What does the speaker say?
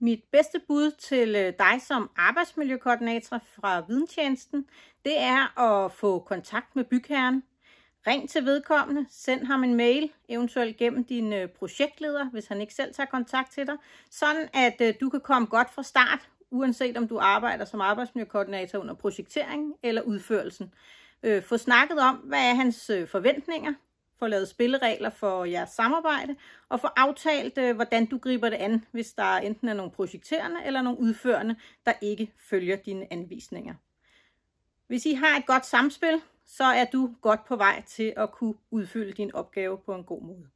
Mit bedste bud til øh, dig som arbejdsmiljøkoordinator fra Videntjenesten, det er at få kontakt med bygherren. Ring til vedkommende, send ham en mail, eventuelt gennem din øh, projektleder, hvis han ikke selv tager kontakt til dig, sådan at øh, du kan komme godt fra start, uanset om du arbejder som arbejdsmiljøkoordinator under projekteringen eller udførelsen. Få snakket om, hvad er hans forventninger, få lavet spilleregler for jeres samarbejde, og få aftalt, øh, hvordan du griber det an, hvis der enten er nogle projekterende eller nogle udførende, der ikke følger dine anvisninger. Hvis I har et godt samspil, så er du godt på vej til at kunne udfylde din opgave på en god måde.